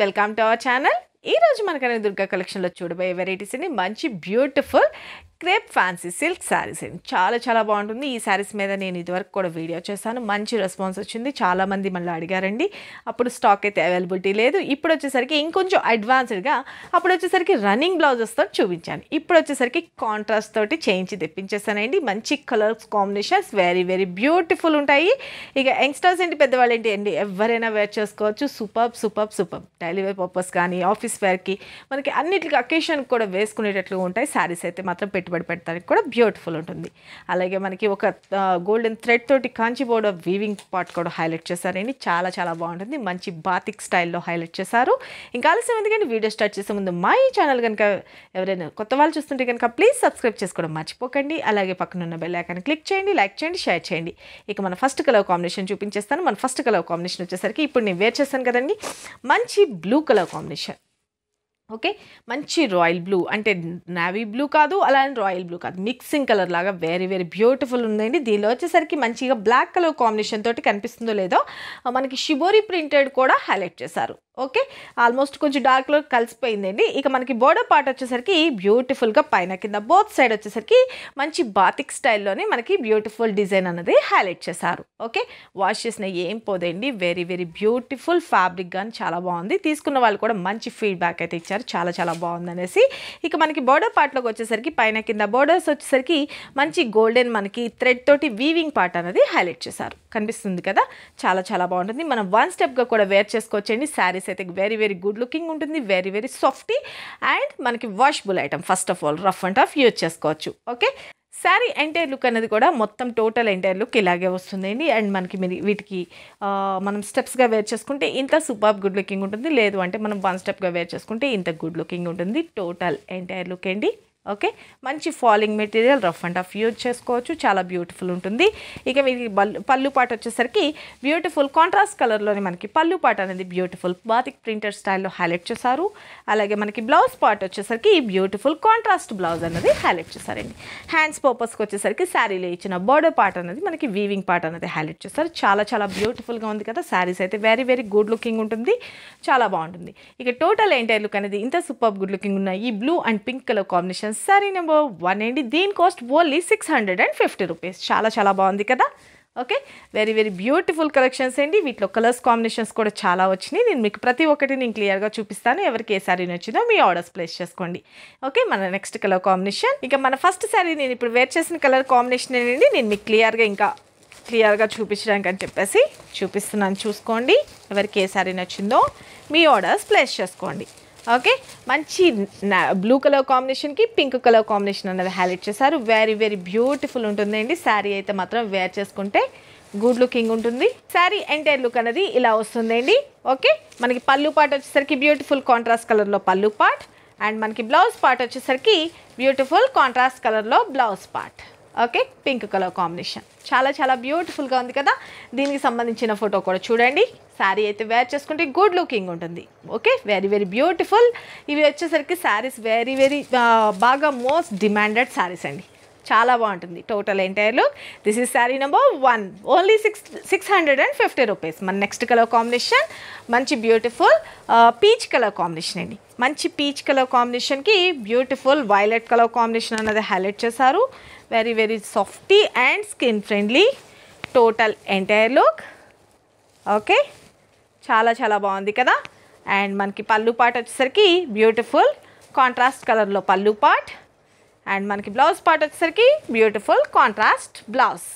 welcome to our channel ఈరోజు మనకనే దుర్గా కలెక్షన్లో చూడబోయే వెరైటీస్ అన్ని మంచి beautiful crepe fancy silk sarees అండి చాలా చాలా బాగుంటుంది ఈ శారీస్ మీద నేను ఇదివరకు కూడా వీడియో చేస్తాను మంచి రెస్పాన్స్ వచ్చింది చాలామంది మళ్ళీ అడిగారండి అప్పుడు స్టాక్ అయితే అవైలబిలిటీ లేదు ఇప్పుడు వచ్చేసరికి ఇంకొంచెం అడ్వాన్స్డ్గా అప్పుడు వచ్చేసరికి రన్నింగ్ బ్లౌజెస్తో చూపించాను ఇప్పుడు వచ్చేసరికి కాంట్రాస్ట్ తోటి చేయించి తెప్పించేస్తానండి మంచి colours combinations very very beautiful ఉంటాయి ఇక యంగ్స్టర్స్ ఏంటి పెద్దవాళ్ళు ఏంటి అండి ఎవరైనా వేర్ చేసుకోవచ్చు super super super daily wear purpose కానీ ఆఫీస్ వేర్కి మనకి అన్నిటికీ అకేషన్ కూడా వేసుకునేటట్లు ఉంటాయి శారీస్ అయితే మాత్రం పెట్టుబడి నిలబడి పెట్టడానికి కూడా బ్యూటిఫుల్ ఉంటుంది అలాగే మనకి ఒక గోల్డెన్ థ్రెడ్ తోటి కాంచి బోర్డర్ వీవింగ్ పార్ట్ కూడా హైలైట్ చేశారండి చాలా చాలా బాగుంటుంది మంచి బాతిక్ స్టైల్లో హైలైట్ చేశారు ఇంకా ఆలస్యం ఎందుకంటే వీడియో స్టార్ట్ చేసే ముందు మా ఈ ఛానల్ కనుక ఎవరైనా కొత్త వాళ్ళు చూస్తుంటే కనుక ప్లీజ్ సబ్స్క్రైబ్ చేసుకోవడం మర్చిపోకండి అలాగే పక్కనున్న బెల్ ఐకాన్ క్లిక్ చేయండి లైక్ చేయండి షేర్ చేయండి ఇక మన ఫస్ట్ కలర్ కాంబినేషన్ చూపించేస్తాను మన ఫస్ట్ కలర్ కాంబినేషన్ వచ్చేసరికి ఇప్పుడు నేను వేర్ చేస్తాను కదండి మంచి బ్లూ కలర్ కాంబినేషన్ ఓకే మంచి రాయల్ బ్లూ అంటే నావీ బ్లూ కాదు అలానే రాయల్ బ్లూ కాదు మిక్సింగ్ కలర్ లాగా వెరీ వెరీ బ్యూటిఫుల్ ఉందండి దీనిలో వచ్చేసరికి మంచిగా బ్లాక్ కలర్ కాంబినేషన్ తోటి కనిపిస్తుందో లేదో మనకి షిబోరి ప్రింటెడ్ కూడా హైలైట్ చేశారు ఓకే ఆల్మోస్ట్ కొంచెం డార్క్ కలర్ కలిసిపోయిందండి ఇక మనకి బోర్డర్ పార్ట్ వచ్చేసరికి బ్యూటిఫుల్గా పైన కింద బోత్ సైడ్ వచ్చేసరికి మంచి బాతిక్ స్టైల్లోనే మనకి బ్యూటిఫుల్ డిజైన్ అనేది హైలైట్ చేశారు ఓకే వాష్ చేసిన ఏం పోదండి వెరీ వెరీ బ్యూటిఫుల్ ఫ్యాబ్రిక్ కానీ చాలా బాగుంది తీసుకున్న వాళ్ళు కూడా మంచి ఫీడ్బ్యాక్ అయితే ఇచ్చారు ఇచ్చారు చాలా చాలా బాగుందనేసి ఇక మనకి బోర్డర్ పార్ట్లోకి వచ్చేసరికి పైన కింద బోర్డర్స్ వచ్చేసరికి మంచి గోల్డెన్ మనకి థ్రెడ్ తోటి వీవింగ్ పార్ట్ అనేది హైలైట్ చేశారు కనిపిస్తుంది కదా చాలా చాలా బాగుంటుంది మనం వన్ స్టెప్గా కూడా వేర్ చేసుకోవచ్చండి శారీస్ అయితే వెరీ వెరీ గుడ్ లుకింగ్ ఉంటుంది వెరీ వెరీ సాఫ్టీ అండ్ మనకి washable item first of all rough and tough use చేసుకోవచ్చు ఓకే శారీ ఎంటైర్ లుక్ అనేది కూడా మొత్తం టోటల్ ఎంటైర్ లుక్ ఇలాగే వస్తుందండి అండ్ మనకి మీరు వీటికి మనం స్టెప్స్గా వేర్ చేసుకుంటే ఇంత సూపర్ గుడ్ లుకింగ్ ఉంటుంది లేదు అంటే మనం వన్ స్టెప్గా వేర్ చేసుకుంటే ఇంత గుడ్ లుకింగ్ ఉంటుంది టోటల్ ఎంటైర్ లుక్ అండి ఓకే మంచి falling material rough and tough use చేసుకోవచ్చు చాలా బ్యూటిఫుల్ ఉంటుంది ఇక వీరికి పళ్ళు పాట వచ్చేసరికి బ్యూటిఫుల్ కాంట్రాస్ట్ కలర్లోని మనకి పళ్ళు పాట అనేది బ్యూటిఫుల్ బాతిక్ ప్రింటర్ స్టైల్లో హైలైట్ చేశారు అలాగే మనకి బ్లౌజ్ పాట్ వచ్చేసరికి బ్యూటిఫుల్ కాంట్రాస్ట్ బ్లౌజ్ అనేది హైలైట్ చేశారండి హ్యాండ్స్ పర్పస్కి వచ్చేసరికి శారీలో ఇచ్చిన బోర్డర్ పార్ట్ అనేది మనకి వీవింగ్ పార్ట్ అనేది హైలైట్ చేస్తారు చాలా చాలా బ్యూటిఫుల్గా ఉంది కదా శారీస్ అయితే వెరీ వెరీ గుడ్ లుకింగ్ ఉంటుంది చాలా బాగుంటుంది ఇక టోటల్ ఎంటైర్ లుక్ అనేది ఇంత సూపర్ గుడ్ లుకింగ్ ఉన్నాయి ఈ blue and pink colour combination saree number one అండి దీని cost only six hundred and fifty rupees చాలా చాలా బాగుంది కదా okay very very beautiful collections అండి వీటిలో కలర్స్ కాంబినేషన్స్ కూడా చాలా వచ్చినాయి నేను మీకు ప్రతి ఒక్కటి నేను క్లియర్గా చూపిస్తాను ఎవరికి ఏ శారీ నచ్చిందో మీ ఆర్డర్స్ ప్లేస్ చేసుకోండి ఓకే మన నెక్స్ట్ కలర్ కాంబినేషన్ ఇంకా మన ఫస్ట్ శారీ నేను ఇప్పుడు వేర్ చేసిన కలర్ కాంబినేషన్ అండి నేను మీకు క్లియర్గా ఇంకా క్లియర్గా చూపించడానికి అని చెప్పేసి చూపిస్తున్నాను చూసుకోండి ఎవరికి ఏ శారీ నచ్చిందో మీ ఆర్డర్స్ ప్లేస్ చేసుకోండి ఓకే మంచి బ్లూ కలర్ కాంబినేషన్కి పింక్ కలర్ కాంబినేషన్ అనేది హైలైట్ చేశారు వెరీ వెరీ బ్యూటిఫుల్ ఉంటుందండి శారీ అయితే మాత్రం వేర్ చేసుకుంటే గుడ్ లుకింగ్ ఉంటుంది శారీ ఎంటైర్ లుక్ అనేది ఇలా వస్తుందండి ఓకే మనకి పళ్ళు పాట్ వచ్చేసరికి బ్యూటిఫుల్ కాంట్రాస్ట్ కలర్లో పళ్ళు పాట్ అండ్ మనకి బ్లౌజ్ పార్ట్ వచ్చేసరికి బ్యూటిఫుల్ కాంట్రాస్ట్ కలర్లో blouse part okay pink colour combination చాలా చాలా బ్యూటిఫుల్గా ఉంది కదా దీనికి సంబంధించిన ఫోటో కూడా చూడండి శారీ అయితే వేర్ చేసుకుంటే గుడ్ లుకింగ్ ఉంటుంది ఓకే వెరీ వెరీ బ్యూటిఫుల్ ఇవి వచ్చేసరికి శారీస్ వెరీ వెరీ బాగా మోస్ట్ డిమాండెడ్ శారీస్ అండి చాలా బాగుంటుంది total entire look this is saree number one only six six hundred and fifty rupees మన నెక్స్ట్ కలర్ కాంబినేషన్ మంచి బ్యూటిఫుల్ పీచ్ కలర్ కాంబినేషన్ అండి మంచి పీచ్ కలర్ కాంబినేషన్కి బ్యూటిఫుల్ వైలెట్ కలర్ కాంబినేషన్ అన్నది highlight చేశారు very very softy and skin friendly total entire look okay చాలా చాలా బాగుంది కదా అండ్ మనకి పళ్ళు పాట్ వచ్చేసరికి బ్యూటిఫుల్ కాంట్రాస్ట్ కలర్లో పళ్ళు పాట్ అండ్ మనకి బ్లౌజ్ పాట్ వచ్చేసరికి బ్యూటిఫుల్ కాంట్రాస్ట్ బ్లౌజ్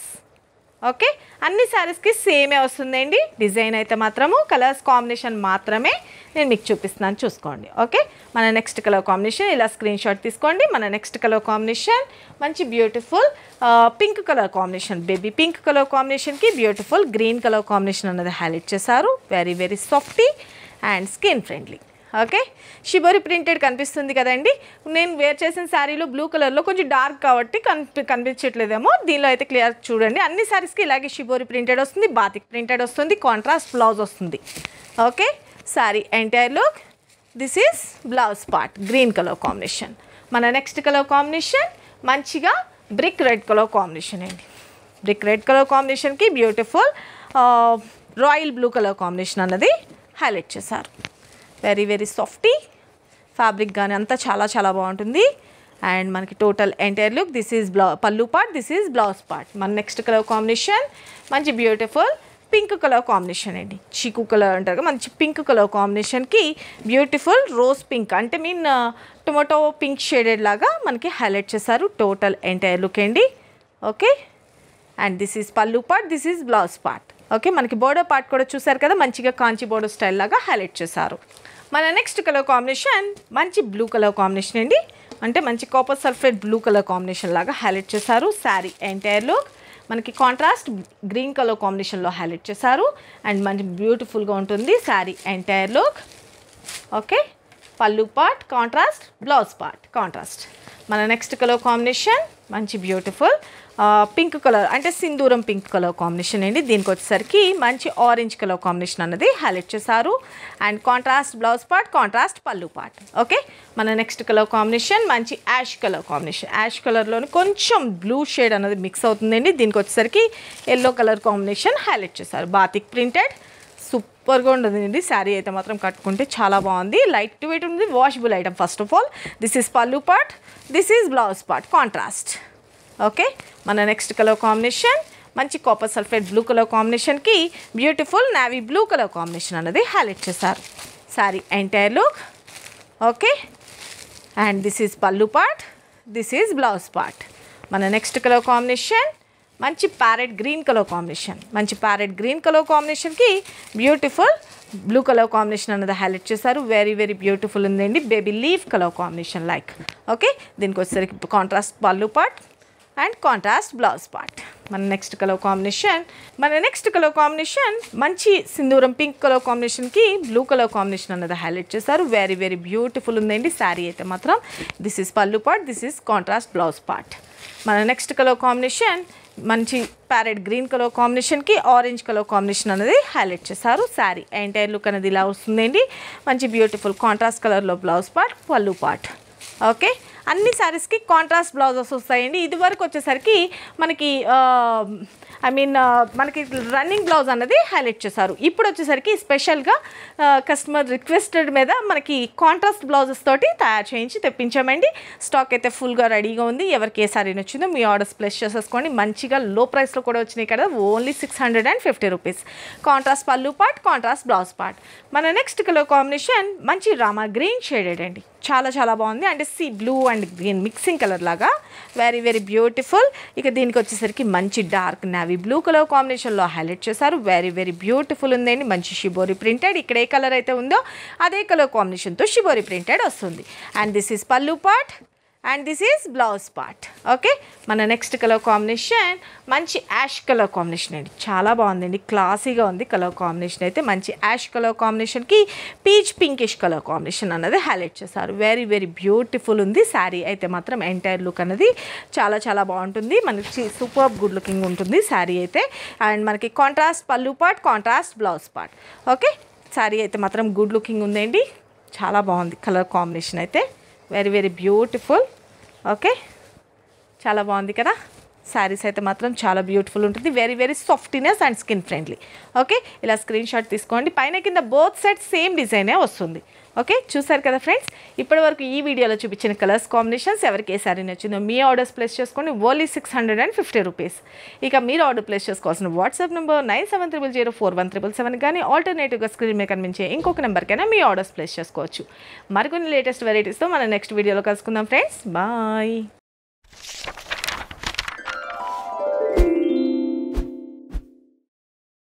ఓకే అన్ని శారీస్కి సేమే వస్తుందండి డిజైన్ అయితే మాత్రము కలర్స్ కాంబినేషన్ మాత్రమే నేను మీకు చూపిస్తున్నాను చూసుకోండి ఓకే మన నెక్స్ట్ కలర్ కాంబినేషన్ ఇలా స్క్రీన్ షాట్ తీసుకోండి మన నెక్స్ట్ కలర్ కాంబినేషన్ మంచి beautiful pink colour combination baby pink colour కాంబినేషన్కి బ్యూటిఫుల్ గ్రీన్ కలర్ కాంబినేషన్ అన్నది హైలైట్ చేశారు very very softy and skin friendly okay shibori printed కనిపిస్తుంది కదండి నేను వేర్ చేసిన శారీలు బ్లూ కలర్లో కొంచెం డార్క్ కాబట్టి కనిపి కనిపించట్లేదేమో దీనిలో అయితే క్లియర్ చూడండి అన్ని శారీస్కి ఇలాగే షిబోరి ప్రింటెడ్ వస్తుంది బాతిక్ ప్రింటెడ్ వస్తుంది కాంట్రాస్ట్ బ్లౌజ్ వస్తుంది okay saree entire look this is blouse part green colour combination మన నెక్స్ట్ కలర్ కాంబినేషన్ మంచిగా బ్రిక్ రెడ్ కలర్ కాంబినేషన్ అండి బ్రిక్ రెడ్ కలర్ కాంబినేషన్కి beautiful royal blue colour combination అన్నది highlight చేశారు very very softy fabric కానీ అంతా చాలా చాలా బాగుంటుంది అండ్ మనకి total entire look this is blouse pallu part this is blouse part మన నెక్స్ట్ కలర్ కాంబినేషన్ మంచి బ్యూటిఫుల్ పింక్ కలర్ కాంబినేషన్ అండి చీకు కలర్ అంటారు మంచి పింక్ కలర్ కాంబినేషన్కి బ్యూటిఫుల్ రోజ్ పింక్ అంటే మీన్ టొమాటో పింక్ షేడెడ్ లాగా మనకి హైలైట్ చేశారు టోటల్ ఎంటైర్ లుక్ అండి okay and this is pallu part this is blouse part okay మనకి బోర్డర్ పార్ట్ కూడా చూసారు కదా మంచిగా కాంచి బోర్డర్ స్టైల్ లాగా హైలైట్ చేశారు మన నెక్స్ట్ కలర్ కాంబినేషన్ మంచి బ్లూ కలర్ కాంబినేషన్ అండి అంటే మంచి copper sulphate blue colour combination లాగా హైలైట్ చేశారు శారీ ఎంటైర్ లుక్ మనకి కాంట్రాస్ట్ గ్రీన్ కలర్ కాంబినేషన్లో హైలైట్ చేశారు అండ్ మంచి బ్యూటిఫుల్గా ఉంటుంది sari entire look okay pallu part contrast blouse part contrast మన నెక్స్ట్ కలర్ కాంబినేషన్ మంచి బ్యూటిఫుల్ పింక్ కలర్ అంటే సింధూరం పింక్ కలర్ కాంబినేషన్ అండి దీనికి వచ్చేసరికి మంచి ఆరెంజ్ కలర్ కాంబినేషన్ అన్నది హైలైట్ చేశారు and contrast blouse part contrast pallu part okay మన నెక్స్ట్ కలర్ కాంబినేషన్ మంచి యాష్ కలర్ కాంబినేషన్ యాష్ కలర్లోని కొంచెం బ్లూ షేడ్ అన్నది మిక్స్ అవుతుందండి దీనికి వచ్చేసరికి ఎల్లో కలర్ కాంబినేషన్ హైలైట్ చేశారు బాతిక్ ప్రింటెడ్ సూపర్గా ఉండదండి శారీ అయితే మాత్రం కట్టుకుంటే చాలా బాగుంది లైట్ వెయిట్ ఉంది washable item first of all this is pallu part this is blouse part contrast okay మన నెక్స్ట్ కలర్ కాంబినేషన్ మంచి కాపర్ సల్ఫేట్ బ్లూ కలర్ కాంబినేషన్కి beautiful navy blue colour combination అనేది హైలైట్ చేశారు sari entire look okay and this is pallu part this is blouse part మన next colour combination మంచి parrot green colour combination మంచి parrot green colour కాంబినేషన్కి beautiful blue colour combination అనేది highlight చేశారు very very beautiful ఉందండి baby leaf colour combination like okay దీనికి వచ్చేసరికి contrast pallu part and contrast blouse part మన నెక్స్ట్ కలర్ కాంబినేషన్ మన నెక్స్ట్ కలర్ కాంబినేషన్ మంచి సింధూరం పింక్ కలర్ కాంబినేషన్కి బ్లూ కలర్ కాంబినేషన్ అన్నది హైలైట్ చేశారు వెరీ వెరీ బ్యూటిఫుల్ ఉందండి శారీ అయితే మాత్రం this is pallu part this is contrast blouse part మన నెక్స్ట్ కలర్ కాంబినేషన్ మంచి ప్యారెట్ గ్రీన్ కలర్ కాంబినేషన్కి ఆరెంజ్ కలర్ కాంబినేషన్ అనేది హైలైట్ చేశారు శారీ ఎంటైర్ లుక్ అనేది ఇలా వస్తుందండి మంచి బ్యూటిఫుల్ కాంట్రాస్ట్ కలర్లో blouse part pallu part okay అన్ని శారీస్కి కాంట్రాస్ట్ బ్లౌజెస్ వస్తాయండి ఇది వరకు వచ్చేసరికి మనకి ఐ మీన్ మనకి రన్నింగ్ బ్లౌజ్ అన్నది హైలైట్ చేశారు ఇప్పుడు వచ్చేసరికి స్పెషల్గా కస్టమర్ రిక్వెస్టెడ్ మీద మనకి కాంట్రాస్ట్ బ్లౌజెస్ తోటి తయారు చేయించి తెప్పించామండి స్టాక్ అయితే ఫుల్గా రెడీగా ఉంది ఎవరికి ఏ సారీ నచ్చిందో మీ ఆర్డర్స్ ప్లేస్ చేసేసుకోండి మంచిగా లో ప్రైస్లో కూడా వచ్చినాయి కదా only six hundred and fifty rupees contrast pallu part contrast blouse part మన నెక్స్ట్ కలర్ కాంబినేషన్ మంచి రామా గ్రీన్ షేడెడ్ అండి చాలా చాలా బాగుంది అంటే sea blue and green mixing colour లాగా వెరీ వెరీ బ్యూటిఫుల్ ఇక దీనికి వచ్చేసరికి మంచి డార్క్ నావీ బ్లూ కలర్ కాంబినేషన్లో హైలైట్ చేశారు వెరీ వెరీ బ్యూటిఫుల్ ఉందండి మంచి షిబోరి ప్రింటెడ్ ఇక్కడ ఏ కలర్ అయితే ఉందో అదే కలర్ కాంబినేషన్తో షిబోరి ప్రింటెడ్ వస్తుంది and this is pallu part and this is blouse part okay మన నెక్స్ట్ కలర్ కాంబినేషన్ మంచి యాష్ కలర్ కాంబినేషన్ అండి చాలా బాగుందండి క్లాసీగా ఉంది కలర్ కాంబినేషన్ అయితే మంచి యాష్ కలర్ కాంబినేషన్కి పీచ్ పింకిష్ కలర్ కాంబినేషన్ అన్నది హైలైట్ చేస్తారు వెరీ వెరీ బ్యూటిఫుల్ ఉంది శారీ అయితే మాత్రం ఎంటైర్ లుక్ అనేది చాలా చాలా బాగుంటుంది మనకి సూపర్ గుడ్ లుకింగ్ ఉంటుంది శారీ అయితే అండ్ మనకి contrast pallu part contrast blouse part okay sari అయితే మాత్రం గుడ్ లుకింగ్ ఉందండి చాలా బాగుంది కలర్ కాంబినేషన్ అయితే వెరీ వెరీ బ్యూటిఫుల్ ఓకే చాలా బాగుంది కదా శారీస్ అయితే మాత్రం చాలా బ్యూటిఫుల్ ఉంటుంది very very softness and skin friendly okay ఇలా స్క్రీన్ షాట్ తీసుకోండి పైన కింద బోత్ సెట్ సేమ్ డిజైనే వస్తుంది ఓకే చూసారు కదా ఫ్రెండ్స్ ఇప్పటి వరకు ఈ వీడియోలో చూపించిన కలర్స్ కాంబినేషన్స్ ఎవరికి ఏ సారీ నచ్చిందో మీ ఆర్డర్స్ ప్లేస్ చేసుకోండి only six hundred and fifty rupees ఇక మీరు ఆర్డర్ ప్లేస్ చేసుకోవాల్సిన WhatsApp number nine seven triple zero four one triple seven కానీ ఆల్టర్నేటివ్గా స్క్రీన్ మీద కనిపించే ఇంకొక నెంబర్కైనా మీ ఆర్డర్స్ ప్లేస్ చేసుకోవచ్చు మరికొన్ని లేటెస్ట్ వెరైటీస్తో మనం నెక్స్ట్ వీడియోలో కలుసుకుందాం ఫ్రెండ్స్ బాయ్